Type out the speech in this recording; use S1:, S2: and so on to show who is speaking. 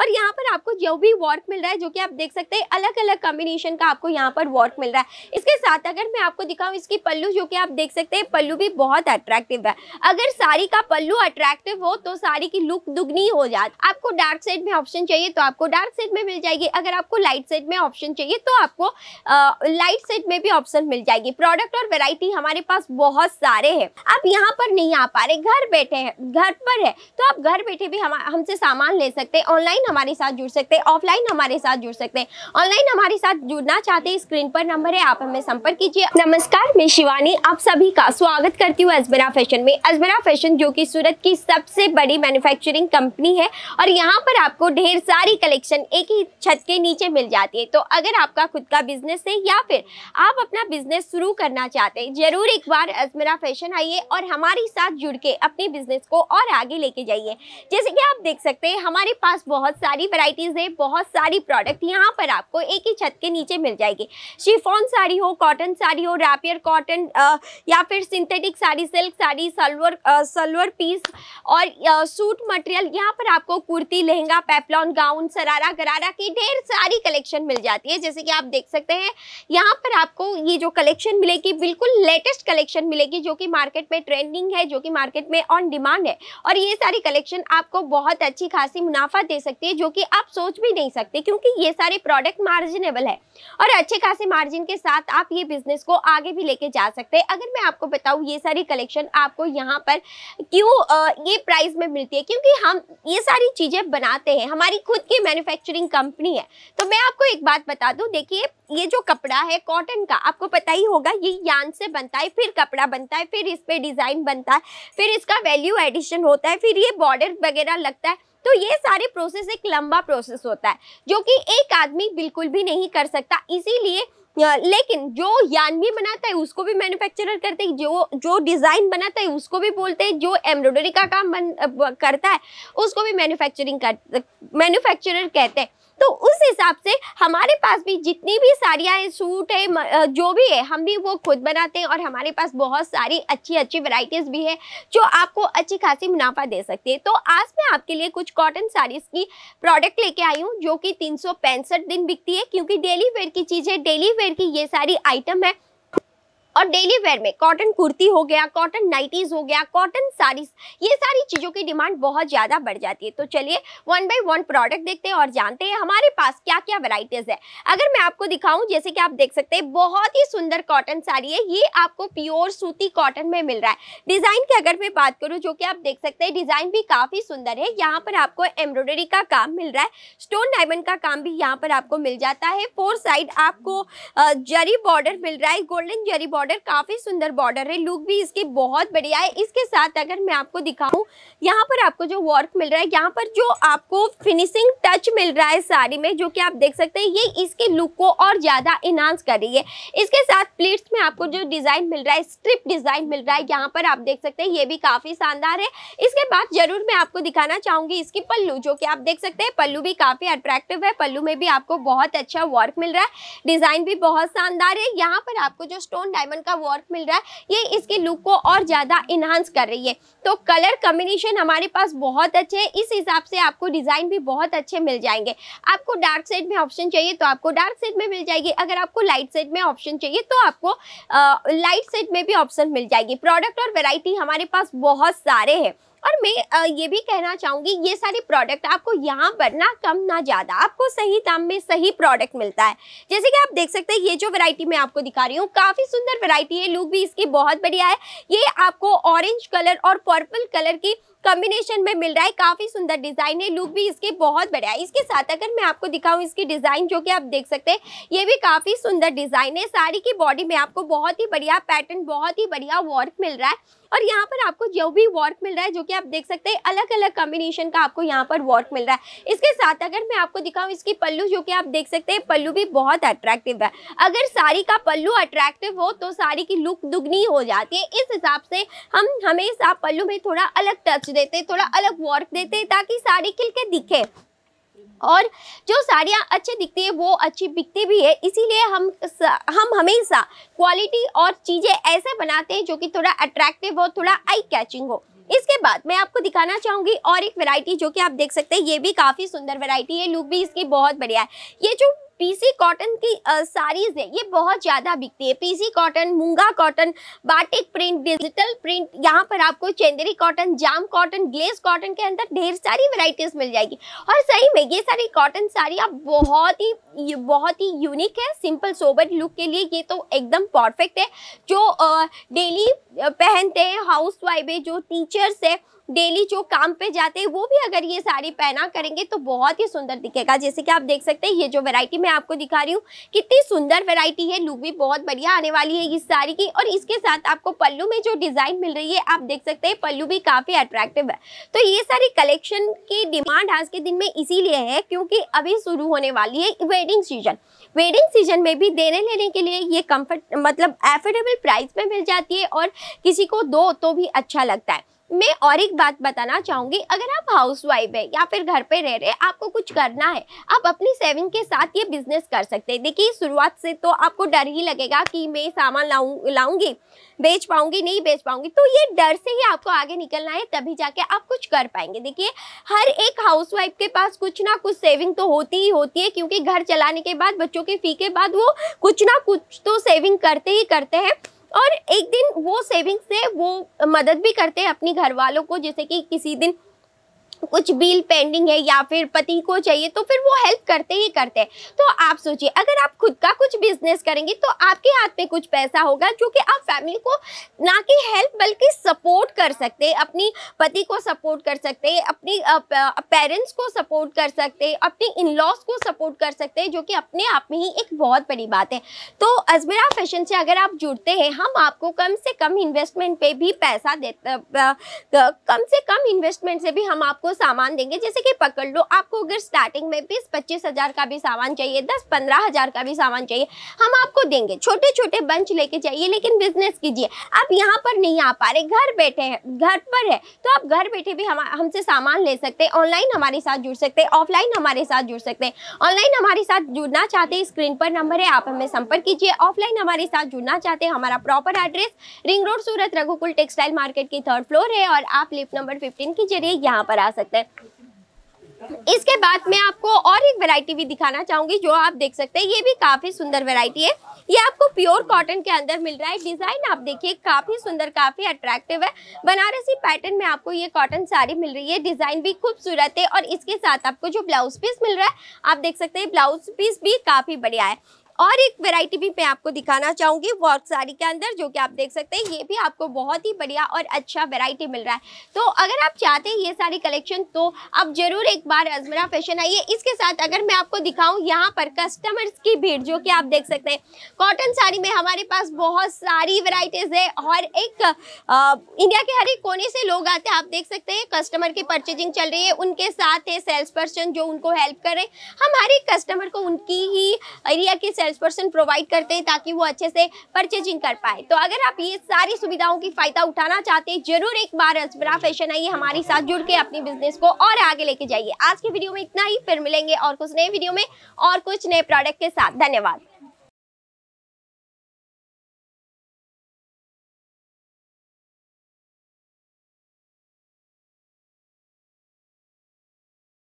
S1: और यहाँ पर आपको जो भी वर्क मिल रहा है जो कि आप देख सकते हैं अलग अलग कॉम्बिनेशन का आपको यहाँ पर वर्क मिल रहा है इसके साथ अगर मैं आपको दिखाऊँ इसकी पल्लू जो कि आप देख सकते हैं पल्लू भी बहुत अट्रैक्टिव है अगर साड़ी का पल्लू अट्रैक्टिव हो तो साड़ी की लुक दुगनी हो जाए आपको डार्क सेट में ऑप्शन चाहिए तो आपको डार्क सेट में मिल जाएगी अगर आपको लाइट सेट में ऑप्शन चाहिए तो आपको लाइट सेट में भी ऑप्शन मिल जाएगी प्रोडक्ट और वेराइटी हमारे पास बहुत सारे हैं आप यहाँ पर नहीं आ पा रहे घर बैठे हैं घर पर है तो आप घर बैठे भी हमसे सामान ले सकते हैं ऑनलाइन हमारे साथ जुड़ सकते हैं ऑफलाइन हमारे साथ जुड़ सकते हैं ऑनलाइन हमारे साथ जुड़ना चाहते हैं स्क्रीन पर नंबर है आप हमें संपर्क कीजिए नमस्कार मैं शिवानी आप सभी का स्वागत करती हूँ अजबरा फैशन में अजबरा फैशन जो कि सूरत की सबसे बड़ी मैन्युफैक्चरिंग कंपनी है और यहाँ पर आपको ढेर सारी कलेक्शन एक ही छत के नीचे मिल जाती है तो अगर आपका खुद का बिजनेस है या फिर आप अपना बिजनेस शुरू करना चाहते हैं जरूर एक बार अजमेरा फैशन आइए और हमारे साथ जुड़ के अपने बिजनेस को और आगे लेके जाइए जैसे कि आप देख सकते हैं हमारे पास बहुत बहुत सारी वैरायटीज़ है बहुत सारी प्रोडक्ट यहाँ पर आपको एक ही छत के नीचे मिल जाएगी शिफॉन साड़ी हो कॉटन साड़ी हो रैपियर कॉटन या फिर synthetic sari silk sari salwar salwar piece और सूट मटेरियल यहाँ पर आपको कुर्ती लहंगा पेपलॉन गाउन सरारा गरारा की ढेर सारी कलेक्शन मिल जाती है जैसे कि आप देख सकते हैं यहाँ पर आपको ये जो कलेक्शन मिलेगी बिल्कुल लेटेस्ट कलेक्शन मिलेगी जो कि मार्केट में ट्रेंडिंग है जो कि मार्केट में ऑन डिमांड है और ये सारी कलेक्शन आपको बहुत अच्छी खासी मुनाफा दे सकती सकती है जो कि आप सोच भी नहीं सकते क्योंकि ये सारे प्रोडक्ट मार्जिनेबल है और अच्छे खासे मार्जिन के साथ आप ये बिजनेस को आगे भी लेके जा सकते हैं अगर मैं आपको बताऊँ ये सारी कलेक्शन आपको यहाँ पर क्यों ये प्राइस में मिलती है क्योंकि हम ये सारी चीज़ें बनाते हैं हमारी खुद की मैन्युफैक्चरिंग कंपनी है तो मैं आपको एक बात बता दूँ देखिए ये जो कपड़ा है कॉटन का आपको पता ही होगा ये यान से बनता है फिर कपड़ा बनता है फिर इस पर डिज़ाइन बनता है फिर इसका वैल्यू एडिशन होता है फिर ये बॉर्डर वगैरह लगता है तो ये सारे प्रोसेस एक लंबा प्रोसेस होता है जो कि एक आदमी बिल्कुल भी नहीं कर सकता इसीलिए लेकिन जो भी बनाता है उसको भी मैन्युफैक्चरर करते हैं जो जो डिज़ाइन बनाता है उसको भी बोलते हैं जो एम्ब्रॉयडरी का काम बन, करता है उसको भी मैन्युफैक्चरिंग कर मैन्युफैक्चरर कहते हैं तो उस हिसाब से हमारे पास भी जितनी भी साड़ियाँ हैं सूट है जो भी है हम भी वो खुद बनाते हैं और हमारे पास बहुत सारी अच्छी अच्छी वैरायटीज़ भी है जो आपको अच्छी खासी मुनाफा दे सकती है तो आज मैं आपके लिए कुछ कॉटन साड़ीज़ की प्रोडक्ट लेके आई हूँ जो कि तीन दिन बिकती है क्योंकि डेली वेयर की चीज़ है डेली वेयर की ये सारी आइटम है और डेली वेयर में कॉटन कुर्ती हो गया कॉटन नाइटीज हो गया कॉटन साड़ीज ये सारी चीज़ों की डिमांड बहुत ज़्यादा बढ़ जाती है तो चलिए वन बाई वन प्रोडक्ट देखते हैं और जानते हैं हमारे पास क्या क्या वेराइटीज़ है अगर मैं आपको दिखाऊं जैसे कि आप देख सकते हैं बहुत ही सुंदर कॉटन साड़ी है ये आपको प्योर सूती कॉटन में मिल रहा है डिज़ाइन की अगर मैं बात करूँ जो कि आप देख सकते हैं डिज़ाइन भी काफ़ी सुंदर है यहाँ पर आपको एम्ब्रॉयडरी का काम मिल रहा है स्टोन डायमंड का काम भी यहाँ पर आपको मिल जाता है फोर साइड आपको जरी बॉर्डर मिल रहा है गोल्डन जरी बॉर्डर बॉर्डर काफ़ी सुंदर बॉर्डर है लुक भी इसकी बहुत बढ़िया है इसके साथ अगर मैं आपको दिखाऊं यहाँ पर आपको जो वर्क मिल रहा है यहाँ पर जो आपको फिनिशिंग टच मिल रहा है साड़ी में जो कि आप देख सकते हैं ये इसके लुक को और ज़्यादा इनहांस कर रही है इसके साथ प्लेट्स में आपको जो डिज़ाइन मिल रहा है स्ट्रिप डिज़ाइन मिल रहा है यहाँ पर आप देख सकते हैं ये भी काफ़ी शानदार है इसके बाद ज़रूर मैं आपको दिखाना चाहूंगी इसकी पल्लू जो कि आप देख सकते हैं पल्लू भी काफ़ी अट्रैक्टिव है पल्लू में भी आपको बहुत अच्छा वर्क मिल रहा है डिज़ाइन भी बहुत शानदार है यहाँ पर आपको जो स्टोन डायमंड डायमंड का वर्क मिल रहा है ये इसके लुक को और ज़्यादा इन्हांस कर रही है तो कलर कम्बिनेशन हमारे पास बहुत अच्छे है इस हिसाब से आपको डिज़ाइन भी बहुत अच्छे मिल जाएंगे आपको डार्क सेट में ऑप्शन चाहिए तो आपको डार्क सेट में मिल जाएगी अगर आपको लाइट सेट में ऑप्शन चाहिए तो आपको लाइट सेट में भी ऑप्शन मिल जाएगी प्रोडक्ट और वेराइटी हमारे पास बहुत सारे हैं और मैं ये भी कहना चाहूंगी ये सारे प्रोडक्ट आपको यहाँ पर ना कम ना ज़्यादा आपको सही दाम में सही प्रोडक्ट मिलता है जैसे कि आप देख सकते हैं ये जो वैरायटी मैं आपको दिखा रही हूँ काफ़ी सुंदर वैरायटी है लुक भी इसकी बहुत बढ़िया है ये आपको ऑरेंज कलर और पर्पल कलर की कॉम्बिनेशन में मिल रहा है काफी सुंदर डिजाइन है लुक भी इसके बहुत बढ़िया है इसके साथ अगर मैं आपको दिखाऊं इसकी डिजाइन जो कि आप देख सकते हैं ये भी काफी सुंदर डिजाइन है साड़ी की बॉडी में आपको बहुत ही बढ़िया पैटर्न बहुत ही बढ़िया वर्क मिल रहा है और यहाँ पर आपको जो भी वर्क मिल रहा है जो कि आप देख सकते हैं अलग अलग कॉम्बिनेशन का आपको यहाँ पर वर्क मिल रहा है इसके साथ अगर मैं आपको दिखाऊँ इसकी पल्लू जो कि आप देख सकते हैं पल्लू भी बहुत अट्रैक्टिव है अगर साड़ी का पल्लू अट्रैक्टिव हो तो साड़ी की लुक दुगनी हो जाती है इस हिसाब से हम हमेशा पल्लू में थोड़ा अलग टच स्टिच देते थोड़ा अलग वर्क देते ताकि साड़ी खिल के दिखे और जो साड़ियाँ अच्छी दिखती है वो अच्छी बिकती भी है इसीलिए हम हम हमेशा क्वालिटी और चीज़ें ऐसे बनाते हैं जो कि थोड़ा अट्रैक्टिव हो थोड़ा आई कैचिंग हो इसके बाद मैं आपको दिखाना चाहूंगी और एक वैरायटी जो कि आप देख सकते हैं ये भी काफ़ी सुंदर वैरायटी है लुक भी इसकी बहुत बढ़िया है ये जो पीसी कॉटन की साड़ीज है ये बहुत ज़्यादा बिकती है PC cotton moonga cotton batik print digital print यहाँ पर आपको Chanderi cotton jam cotton glace cotton के अंदर ढेर सारी वेराइटीज़ मिल जाएगी और सही में ये सारी कॉटन साड़ी आप बहुत ही बहुत ही यूनिक है सिंपल सोबर लुक के लिए ये तो एकदम परफेक्ट है जो डेली पहनते हैं हाउस वाइफ है जो टीचर्स है डेली जो काम पे जाते हैं वो भी अगर ये साड़ी पहना करेंगे तो बहुत ही सुंदर दिखेगा जैसे कि आप देख सकते हैं ये जो वेरायटी मैं आपको दिखा रही हूँ कितनी सुंदर वैरायटी है लुक भी बहुत बढ़िया आने वाली है इस साड़ी की और इसके साथ आपको पल्लू में जो डिज़ाइन मिल रही है आप देख सकते हैं पल्लू भी काफ़ी अट्रैक्टिव है तो ये सारी कलेक्शन की डिमांड आज के दिन में इसीलिए है क्योंकि अभी शुरू होने वाली है वेडिंग सीजन वेडिंग सीजन में भी देने लेने के लिए ये कम्फर्ट मतलब एफोर्डेबल प्राइस में मिल जाती है और किसी को दो तो भी अच्छा लगता है मैं और एक बात बताना चाहूँगी अगर आप हाउस वाइफ है या फिर घर पे रह रहे आपको कुछ करना है आप अपनी सेविंग के साथ ये बिजनेस कर सकते हैं देखिए शुरुआत से तो आपको डर ही लगेगा कि मैं सामान लाऊ लाऊंगी बेच पाऊंगी नहीं बेच पाऊंगी तो ये डर से ही आपको आगे निकलना है तभी जाके आप कुछ कर पाएंगे देखिए हर एक हाउस वाइफ के पास कुछ ना कुछ सेविंग तो होती ही होती है क्योंकि घर चलाने के बाद बच्चों के फी के बाद वो कुछ ना कुछ तो सेविंग करते ही करते हैं और एक दिन वो सेविंग्स से वो मदद भी करते हैं अपनी घर वालों को जैसे कि किसी दिन कुछ बिल पेंडिंग है या फिर पति को चाहिए तो फिर वो हेल्प करते ही करते हैं तो आप सोचिए अगर आप खुद का कुछ बिजनेस करेंगे तो आपके हाथ में कुछ पैसा होगा जो कि आप फैमिली को ना कि हेल्प बल्कि सपोर्ट कर सकते हैं अपनी पति को सपोर्ट कर सकते हैं अपनी पेरेंट्स को सपोर्ट कर सकते हैं अपने इन लॉज को सपोर्ट कर सकते हैं जो कि अपने आप में ही एक बहुत बड़ी बात है तो अजमेरा फैशन से अगर आप जुड़ते हैं हम आपको कम से कम इन्वेस्टमेंट पे भी पैसा देते कम से कम इन्वेस्टमेंट से भी हम आपको सामान देंगे जैसे कि पकड़ लो आपको अगर स्टार्टिंग में बीस पच्चीस हज़ार का भी सामान चाहिए दस पंद्रह हज़ार का भी सामान चाहिए हम आपको देंगे छोटे छोटे बंच लेके जाइए लेकिन बिजनेस कीजिए आप यहाँ पर नहीं आ पा रहे घर बैठे हैं घर पर है तो आप घर बैठे भी हम हमसे सामान ले सकते हैं ऑनलाइन हमारे साथ जुड़ सकते हैं ऑफलाइन हमारे साथ जुड़ सकते हैं ऑनलाइन हमारे साथ जुड़ना चाहते हैं स्क्रीन पर नंबर है आप हमें संपर्क कीजिए ऑफलाइन हमारे साथ जुड़ना चाहते हैं हमारा proper address ring road Surat Raghukul textile market की थर्ड फ्लोर है और आप लिफ्ट नंबर फिफ्टीन के जरिए यहाँ पर आ सकते सकते हैं इसके बाद मैं आपको और एक वैरायटी भी दिखाना चाहूंगी जो आप देख सकते हैं ये भी काफी सुंदर वैरायटी है ये आपको प्योर कॉटन के अंदर मिल रहा है डिजाइन आप देखिए काफी सुंदर काफी अट्रैक्टिव है बनारसी पैटर्न में आपको ये कॉटन साड़ी मिल रही है डिजाइन भी खूबसूरत है और इसके साथ आपको जो ब्लाउज पीस मिल रहा है आप देख सकते हैं ब्लाउज पीस भी काफी बढ़िया है और एक वैरायटी भी मैं आपको दिखाना चाहूँगी वर्क साड़ी के अंदर जो कि आप देख सकते हैं ये भी आपको बहुत ही बढ़िया और अच्छा वेराइटी मिल रहा है तो अगर आप चाहते हैं ये सारी कलेक्शन तो आप ज़रूर एक बार अजमरा फैशन आइए इसके साथ अगर मैं आपको दिखाऊँ यहाँ पर कस्टमर्स की भीड़ जो कि आप देख सकते हैं कॉटन साड़ी में हमारे पास बहुत सारी वेराइटीज़ है और एक आ, इंडिया के हर एक कोने से लोग आते हैं आप देख सकते हैं कस्टमर की परचेजिंग चल रही है उनके साथ है सेल्स पर्सन जो उनको हेल्प कर रहे हैं हम हर एक कस्टमर को उनकी ही एरिया की सेल्स पर्सन प्रोवाइड करते हैं ताकि वो अच्छे से परचेजिंग कर पाए तो अगर आप ये सारी सुविधाओं की फायदा उठाना चाहते हैं जरूर एक बार अजबरा फैशन आइए हमारे साथ जुड़ के अपनी बिजनेस को और आगे लेके जाइए आज के वीडियो में इतना ही फिर मिलेंगे और कुछ नए वीडियो में और कुछ नए प्रोडक्ट के साथ धन्यवाद